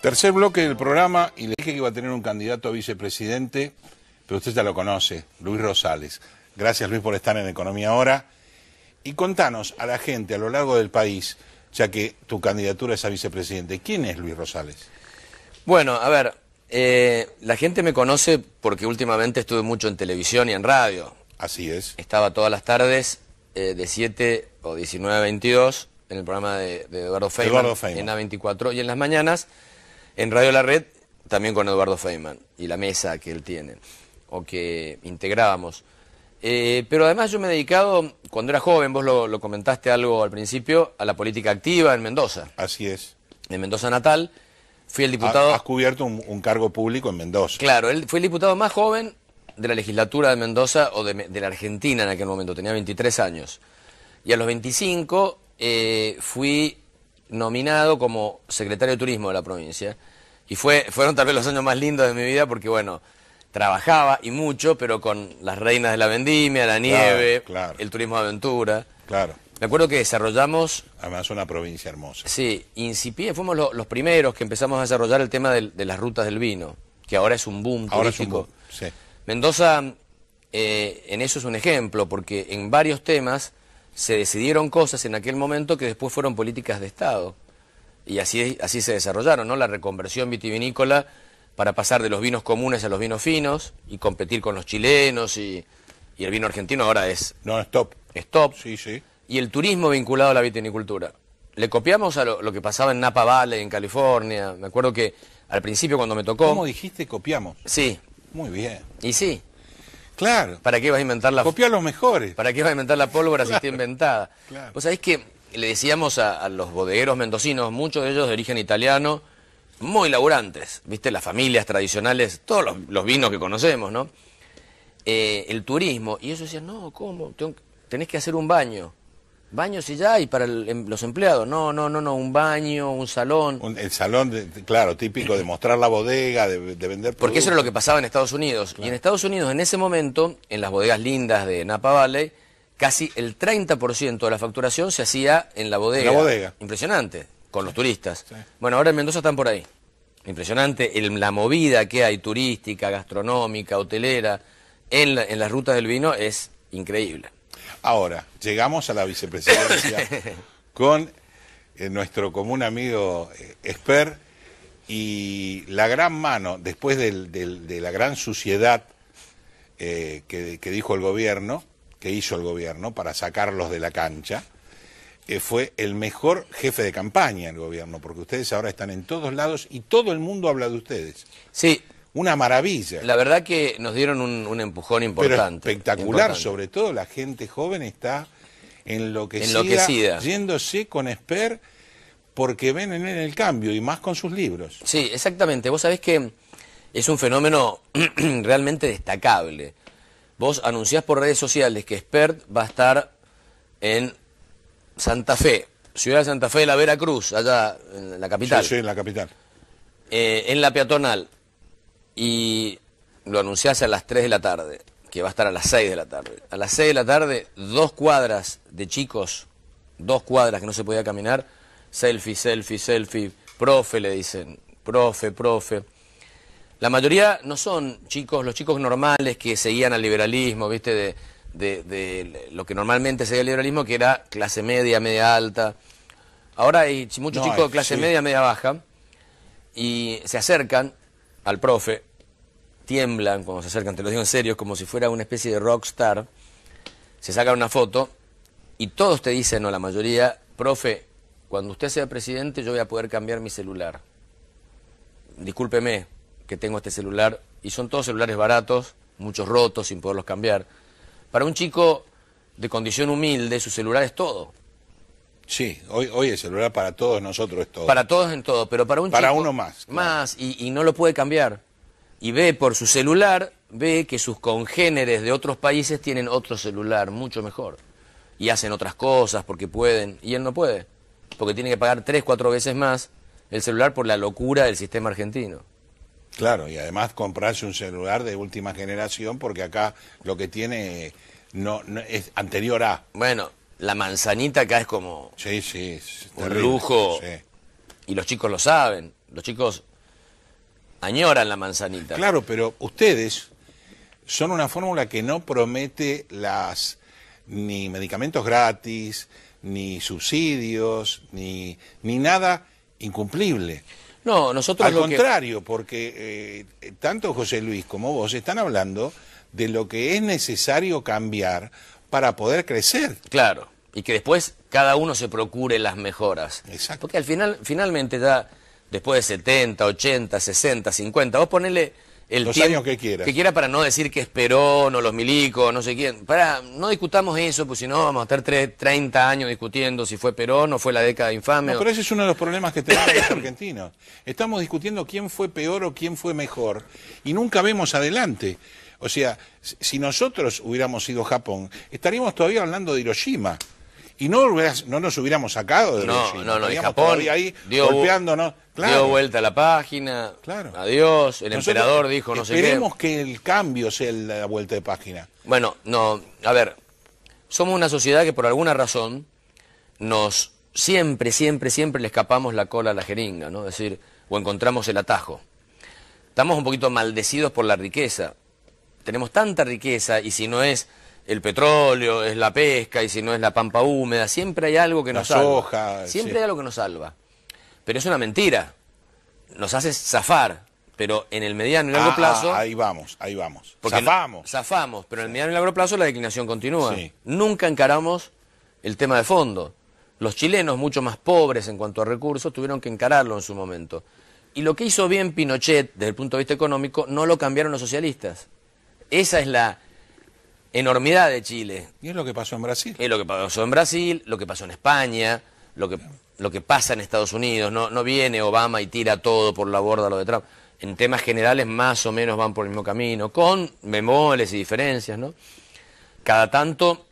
Tercer bloque del programa y le dije que iba a tener un candidato a vicepresidente, pero usted ya lo conoce, Luis Rosales. Gracias Luis por estar en Economía Ahora. Y contanos a la gente a lo largo del país, ya que tu candidatura es a vicepresidente, ¿quién es Luis Rosales? Bueno, a ver, eh, la gente me conoce porque últimamente estuve mucho en televisión y en radio. Así es. Estaba todas las tardes eh, de 7 o 19 a 22 en el programa de, Eduardo Feynman, Eduardo Feynman. en A24 y en las mañanas en Radio La Red, también con Eduardo Feynman y la mesa que él tiene, o que integrábamos. Eh, pero además yo me he dedicado, cuando era joven, vos lo, comentaste algo al principio, a la política activa en Mendoza. Así es. En Mendoza Natal, fui el diputado... has cubierto un, cargo público en Mendoza. Claro, él fue el diputado más joven de la legislatura de Mendoza o de, la Argentina en aquel momento, tenía 23 años. Y a los 25 eh, fui nominado como secretario de turismo de la provincia. Y fue, fueron tal vez los años más lindos de mi vida porque, bueno, trabajaba y mucho, pero con las reinas de la vendimia, la nieve, el turismo de aventura. Claro. Me acuerdo que desarrollamos... Además una provincia hermosa. Sí, incipié, fuimos los primeros que empezamos a desarrollar el tema de las rutas del vino, que ahora es un boom ahora Mendoza eh, en eso es un ejemplo, porque en varios temas se decidieron cosas en aquel momento que después fueron políticas de Estado. Y así, así se desarrollaron, ¿no? La reconversión vitivinícola para pasar de los vinos comunes a los vinos finos y competir con los chilenos y, el vino argentino ahora es... No, stop stop Sí, sí. Y el turismo vinculado a la vitivinicultura. Le copiamos a lo, que pasaba en Napa Valley, en California. Me acuerdo que al principio cuando me tocó... ¿Cómo dijiste copiamos? Sí. Muy bien. Y sí. Claro. ¿Para qué vas a inventar la Copia los mejores. ¿Para qué vas a inventar la pólvora si está inventada? Claro. Vos sabés que le decíamos a, los bodegueros mendocinos, muchos de ellos de origen italiano, muy laburantes, ¿viste? Las familias tradicionales, todos los, vinos que conocemos, ¿no? Eh, el turismo. Y ellos decían, no, ¿cómo? tenés que hacer un baño. Baños y ya, y para em, los empleados. No, no, no, no, un baño, un salón. el salón, claro, típico de mostrar la bodega, de, vender Porque eso era lo que pasaba en Estados Unidos. Y en Estados Unidos, en ese momento, en las bodegas lindas de Napa Valley, casi el 30% de la facturación se hacía en la bodega. En la bodega. Impresionante, con los turistas. Bueno, ahora en Mendoza están por ahí. Impresionante la movida que hay turística, gastronómica, hotelera, en las rutas del vino es increíble. Ahora, llegamos a la vicepresidencia con eh, nuestro común amigo eh, Esper y la gran mano, después de la gran suciedad eh, que, dijo el gobierno, que hizo el gobierno para sacarlos de la cancha, fue el mejor jefe de campaña el gobierno, porque ustedes ahora están en todos lados y todo el mundo habla de ustedes. Sí, una maravilla. La verdad que nos dieron un, empujón importante. espectacular, sobre todo la gente joven está enloquecida, enloquecida. yéndose con Esper porque ven en el cambio y más con sus libros. Sí, exactamente. Vos sabés que es un fenómeno realmente destacable. Vos anunciás por redes sociales que Spert va a estar en Santa Fe, ciudad de Santa Fe de la Veracruz, allá en la capital. Sí, sí en la capital. Eh, en la peatonal y lo anunciase a las 3 de la tarde, que va a estar a las 6 de la tarde. A las 6 de la tarde, dos cuadras de chicos, dos cuadras que no se podía caminar, selfie, selfie, selfie, profe le dicen, profe, profe. La mayoría no son chicos, los chicos normales que seguían al liberalismo, viste, de, de, lo que normalmente seguía el liberalismo, que era clase media, media alta. Ahora hay muchos chicos de clase media, media baja, y se acercan al profe, tiemblan cuando se acercan, te lo digo en serio, como si fuera una especie de rockstar, se saca una foto y todos te dicen, o la mayoría, profe, cuando usted sea presidente yo voy a poder cambiar mi celular. Discúlpeme que tengo este celular, y son todos celulares baratos, muchos rotos sin poderlos cambiar. Para un chico de condición humilde, su celular es todo. Sí, hoy, hoy el celular para todos nosotros es todo. Para todos en todo, pero para un para uno más. Más, y, y no lo puede cambiar. Y ve por su celular, ve que sus congéneres de otros países tienen otro celular mucho mejor. Y hacen otras cosas porque pueden. Y él no puede. Porque tiene que pagar tres, cuatro veces más el celular por la locura del sistema argentino. Claro, y además comprarse un celular de última generación porque acá lo que tiene no, no es anterior a. Bueno, la manzanita acá es como sí, un lujo. Y los chicos lo saben. Los chicos añoran la manzanita. Claro, pero ustedes son una fórmula que no promete las ni medicamentos gratis, ni subsidios, ni, ni nada incumplible. No, nosotros. Al contrario, porque eh, tanto José Luis como vos están hablando de lo que es necesario cambiar para poder crecer. Claro, y que después cada uno se procure las mejoras. Exacto. Porque al final, finalmente ya, después de 70, 80, 60, 50, vos ponele el los tiempo años que quiera. Que quiera para no decir que es Perón o los milicos, no sé quién. Para, no discutamos eso, pues si no vamos a estar 30 años discutiendo si fue Perón o fue la década infame. Pero ese es uno de los problemas que tenemos los argentinos. Estamos discutiendo quién fue peor o quién fue mejor y nunca vemos adelante. O sea, si nosotros hubiéramos ido a Japón, estaríamos todavía hablando de Hiroshima. Y no, no nos hubiéramos sacado de Hiroshima. No, no, estaríamos Japón ahí golpeándonos. Claro. Dio vuelta a la página. Claro. Adiós. El emperador dijo no sé qué. Esperemos que el cambio sea la vuelta de página. Bueno, no. A ver, somos una sociedad que por alguna razón nos siempre, siempre, siempre le escapamos la cola a la jeringa, ¿no? Es decir, o encontramos el atajo. Estamos un poquito maldecidos por la riqueza tenemos tanta riqueza y si no es el petróleo, es la pesca y si no es la pampa húmeda, siempre hay algo que nos salva. siempre hay algo que nos salva. Pero es una mentira. Nos hace zafar, pero en el mediano y largo ah, plazo... Ah, ahí vamos, ahí vamos. zafamos. zafamos, pero en el mediano y largo plazo la declinación continúa. Nunca encaramos el tema de fondo. Los chilenos, mucho más pobres en cuanto a recursos, tuvieron que encararlo en su momento. Y lo que hizo bien Pinochet desde el punto de vista económico no lo cambiaron los socialistas. Esa es la enormidad de Chile. Y es lo que pasó en Brasil. Es lo que pasó en Brasil, lo que pasó en España, lo que, lo que pasa en Estados Unidos. No, viene Obama y tira todo por la borda lo de Trump. En temas generales más o menos van por el mismo camino, con memoles y diferencias, ¿no? Cada tanto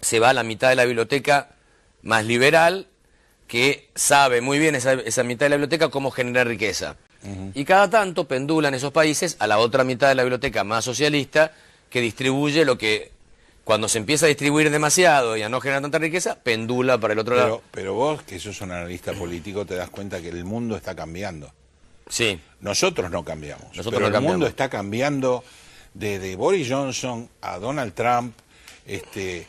se va a la mitad de la biblioteca más liberal que sabe muy bien esa mitad de la biblioteca cómo generar riqueza. Y cada tanto pendulan esos países a la otra mitad de la biblioteca más socialista que distribuye lo que cuando se empieza a distribuir demasiado y a no generar tanta riqueza, pendula para el otro lado. Pero vos, que sos un analista político, te das cuenta que el mundo está cambiando. Sí. Nosotros no cambiamos. pero el mundo está cambiando desde Boris Johnson a Donald Trump, este,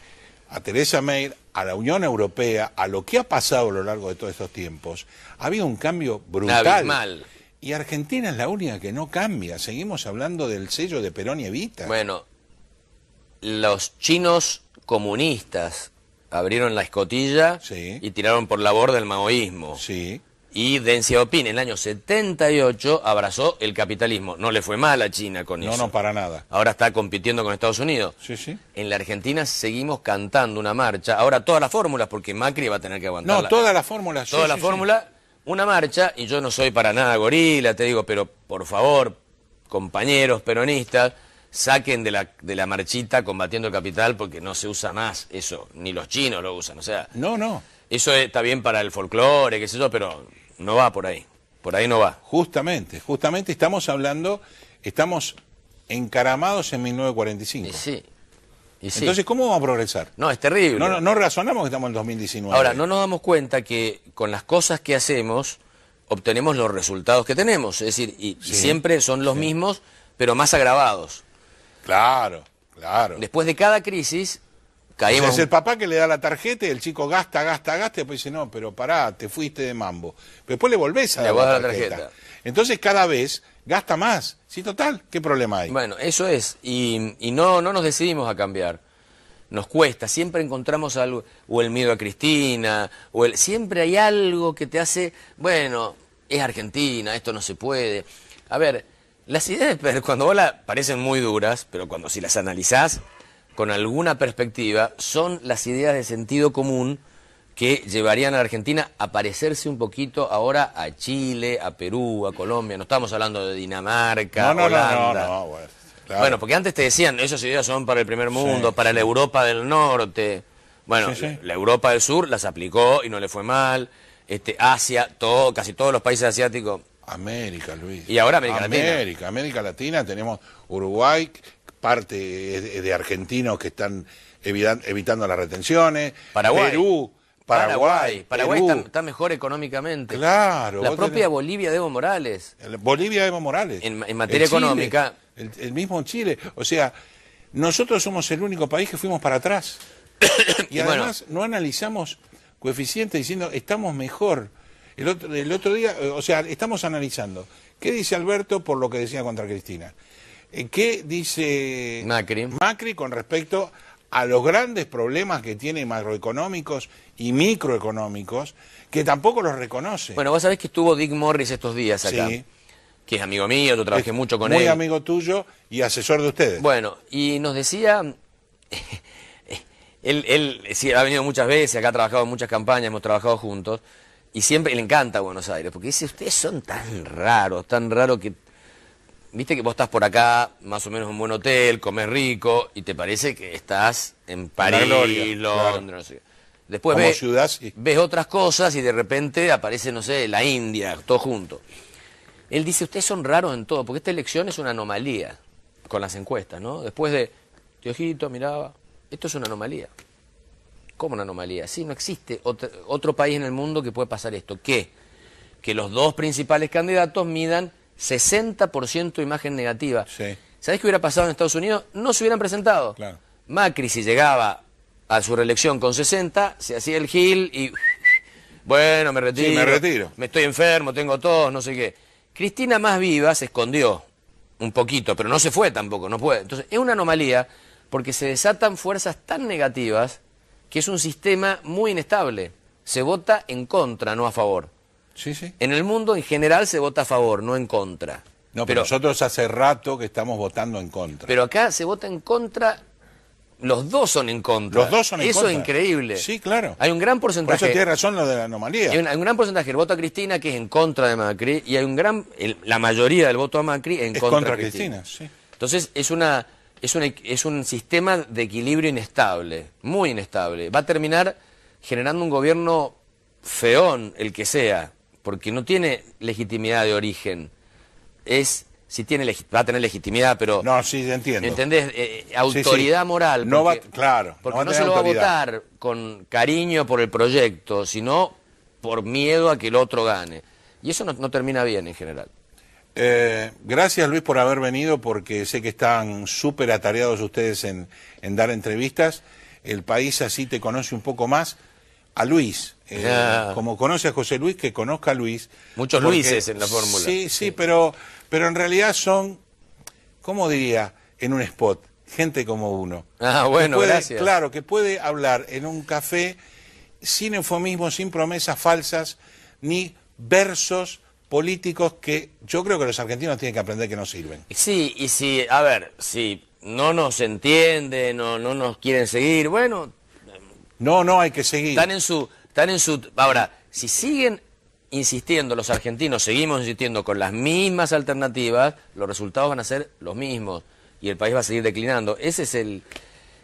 a Theresa May, a la Unión Europea, a lo que ha pasado a lo largo de todos estos tiempos. Ha habido un cambio brutal. mal. Y Argentina es la única que no cambia. Seguimos hablando del sello de Perón y Evita. Bueno, los chinos comunistas abrieron la escotilla y tiraron por la borda el maoísmo. Sí. Y Deng Xiaoping en el año 78 abrazó el capitalismo. No le fue mal a China con eso. No, no, para nada. Ahora está compitiendo con Estados Unidos. Sí, sí. En la Argentina seguimos cantando una marcha. Ahora todas las fórmulas, porque Macri va a tener que aguantar. No, todas las fórmulas. Todas las fórmulas una marcha, y yo no soy para nada gorila, te digo, pero por favor, compañeros peronistas, saquen de la, de la marchita combatiendo capital porque no se usa más eso, ni los chinos lo usan, o sea... No, no. Eso está bien para el folclore, qué sé yo, pero no va por ahí, por ahí no va. Justamente, justamente estamos hablando, estamos encaramados en 1945. Sí, entonces, ¿cómo vamos a progresar? No, es terrible. No, razonamos que estamos en 2019. Ahora, no nos damos cuenta que con las cosas que hacemos obtenemos los resultados que tenemos. Es decir, y, siempre son los mismos, pero más agravados. Claro, claro. Después de cada crisis, caemos... es el papá que le da la tarjeta y el chico gasta, gasta, gasta, y después dice, no, pero pará, te fuiste de mambo. Pero después le volvés a dar la tarjeta. Entonces, cada vez gasta más. Sí, total, ¿qué problema hay? Bueno, eso es. Y, no, no nos decidimos a cambiar. Nos cuesta, siempre encontramos algo, o el miedo a Cristina, o el, siempre hay algo que te hace, bueno, es Argentina, esto no se puede. A ver, las ideas, cuando vos las parecen muy duras, pero cuando si las analizás con alguna perspectiva, son las ideas de sentido común que llevarían a la Argentina a parecerse un poquito ahora a Chile, a Perú, a Colombia. No estamos hablando de Dinamarca, no, no, No, bueno, porque antes te decían, esas ideas son para el primer mundo, para la Europa del Norte. Bueno, la Europa del Sur las aplicó y no le fue mal. Este, Asia, todo, casi todos los países asiáticos. América, Luis. Y ahora América, América Latina. América, América Latina, tenemos Uruguay, parte de argentinos que están evitando las retenciones. Paraguay. Perú Paraguay. Paraguay, está, mejor económicamente. Claro. La propia Bolivia de Evo Morales. Bolivia de Evo Morales. En, materia económica. El, mismo Chile. O sea, nosotros somos el único país que fuimos para atrás. y, además no analizamos coeficientes diciendo estamos mejor. El otro, el otro día, eh, o sea, estamos analizando. ¿Qué dice Alberto por lo que decía contra Cristina? Eh, ¿Qué dice Macri, Macri con respecto a a los grandes problemas que tiene macroeconómicos y microeconómicos, que tampoco los reconoce. Bueno, vos sabés que estuvo Dick Morris estos días acá. Que es amigo mío, yo trabajé mucho con él. Muy amigo tuyo y asesor de ustedes. Bueno, y nos decía. él, ha venido muchas veces, acá ha trabajado en muchas campañas, hemos trabajado juntos. Y siempre le encanta Buenos Aires, porque dice, ustedes son tan raros, tan raros que viste que vos estás por acá, más o menos en un buen hotel, comes rico, y te parece que estás en París, Londres, Después ves, ves otras cosas y de repente aparece, no sé, la India, todo junto. Él dice, ustedes son raros en todo, porque esta elección es una anomalía con las encuestas, ¿no? Después de, ojito, miraba, esto es una anomalía. ¿Cómo una anomalía? Sí, no existe otro, país en el mundo que pueda pasar esto. ¿Qué? Que los dos principales candidatos midan 60% imagen negativa. Sí. ¿Sabés qué hubiera pasado en Estados Unidos? No se hubieran presentado. Macri, si llegaba a su reelección con 60, se hacía el gil y... Bueno, me retiro, me retiro. Me estoy enfermo, tengo tos, no sé qué. Cristina más viva se escondió un poquito, pero no se fue tampoco, no puede. Entonces, es una anomalía porque se desatan fuerzas tan negativas que es un sistema muy inestable. Se vota en contra, no a favor. En el mundo en general se vota a favor, no en contra. No, pero, nosotros hace rato que estamos votando en contra. Pero acá se vota en contra los dos son en contra. Los dos son en Eso es increíble. Sí, claro. Hay un gran porcentaje. Por eso tiene razón lo de la anomalía. Hay un, gran porcentaje del voto a Cristina que es en contra de Macri y hay un gran. la mayoría del voto a Macri en contra, contra Cristina. Cristina. sí. Entonces es una. Es un, es un sistema de equilibrio inestable, muy inestable. Va a terminar generando un gobierno feón, el que sea, porque no tiene legitimidad de origen. Es si tiene va a tener legitimidad, pero no, sí entiendo. ¿Entendés? Eh, autoridad moral. no va, claro. Porque no, se lo va a votar con cariño por el proyecto, sino por miedo a que el otro gane. Y eso no, termina bien en general. Eh, gracias Luis por haber venido, porque sé que están súper atareados ustedes en, en dar entrevistas. El país así te conoce un poco más a Luis. Eh, como conoce a José Luis, que conozca a Luis. Muchos Luises en la fórmula. Sí, sí, Pero, pero en realidad son, ¿cómo diría? En un spot, gente como uno. Ah, bueno, Claro, que puede hablar en un café sin eufemismo, sin promesas falsas, ni versos políticos que yo creo que los argentinos tienen que aprender que no sirven. Sí, y si, a ver, si no nos entienden o no nos quieren seguir, bueno, no, no, hay que seguir. Están en su... Están en su ahora, si siguen insistiendo los argentinos, seguimos insistiendo con las mismas alternativas, los resultados van a ser los mismos y el país va a seguir declinando. Ese es el,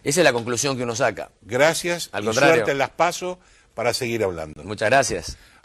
esa es la conclusión que uno saca. Gracias. Al y contrario. suerte las pasos para seguir hablando. Muchas gracias.